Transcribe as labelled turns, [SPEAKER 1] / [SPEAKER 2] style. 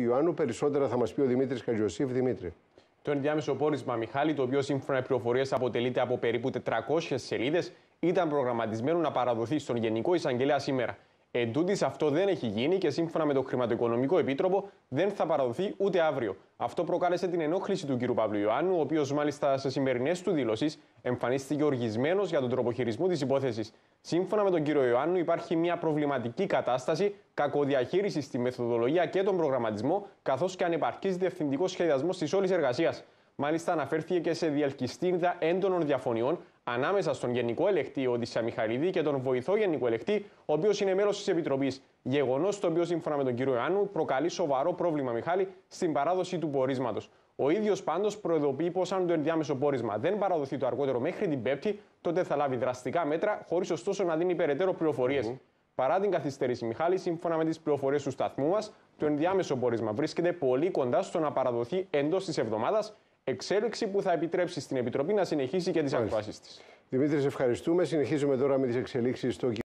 [SPEAKER 1] Ιωάννου. Περισσότερα θα μας πει ο Δημήτρης Χατζιωσήφ. Δημήτρη. Το ενδιάμεσο πόρισμα Μιχάλη, το οποίο σύμφωνα με πληροφορίες αποτελείται από περίπου 400 σελίδες, ήταν προγραμματισμένο να παραδοθεί στον Γενικό Εισαγγελέα σήμερα. Εν τούτης, αυτό δεν έχει γίνει και σύμφωνα με το Χρηματοοικονομικό Επίτροπο δεν θα παραδοθεί ούτε αύριο. Αυτό προκάλεσε την ενόχληση του κ. Παύλου Ιωάννου, ο οποίος μάλιστα σε σημερινές του δηλώσεις εμφανίστηκε οργισμένος για τον τρόπο χειρισμού της υπόθεσης. Σύμφωνα με τον κ. Ιωάννου, υπάρχει μια προβληματική κατάσταση κακοδιαχείρισης στη μεθοδολογία και τον προγραμματισμό, καθώς και ανεπαρκής διευθυντικός σχεδιασμός της όλης εργασίας. Μάλιστα, αναφέρθηκε και σε διαλκυστήρδα έντονων διαφωνιών ανάμεσα στον Γενικό Ελεκτή Οδυσσέα Μιχαλίδη και τον βοηθό Γενικό Ελεκτή, ο οποίος είναι μέλος της Επιτροπής. Γεγονός το οποίο, σύμφωνα με τον κύριο Ιωάννου, προκαλεί σοβαρό πρόβλημα, Μιχάλη, στην παράδοση του πορίσματος. Ο ίδιος πάντως προειδοποιεί πως αν το ενδιάμεσο πόρισμα δεν παραδοθεί το αργότερο μέχρι την Πέμπτη, τότε θα λάβει δραστικά μέτρα, χωρίς ωστόσο να δίνει περαιτέρω πληροφορίες. Mm -hmm. Παρά την καθυστέρηση, Μιχάλη, σύμφωνα με τις πληροφορίες του σταθμού μας, το ενδιάμεσο πόρισμα βρίσκεται πολύ κοντά στο να παραδοθεί εντός της εβδομάδας εξέλιξη που θα επιτρέψει στην Επιτροπή να συνεχίσει και τις αποφάσει της. Δημήτρη, ευχαριστούμε. Συνεχίζουμε τώρα με τις εξελίξεις στο